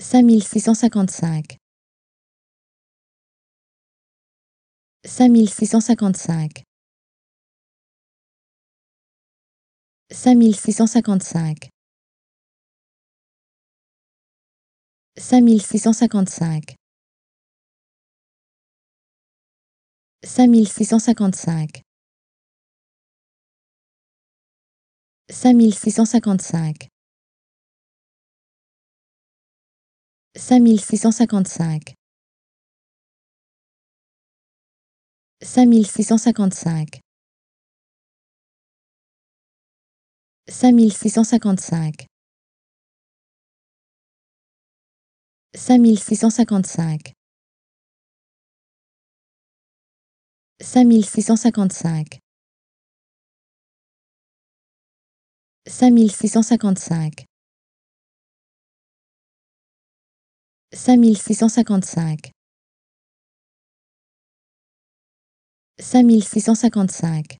5655 5655 5655 5655 5655 5655 5655 5655 5655 5655 5655 5655 5655 5655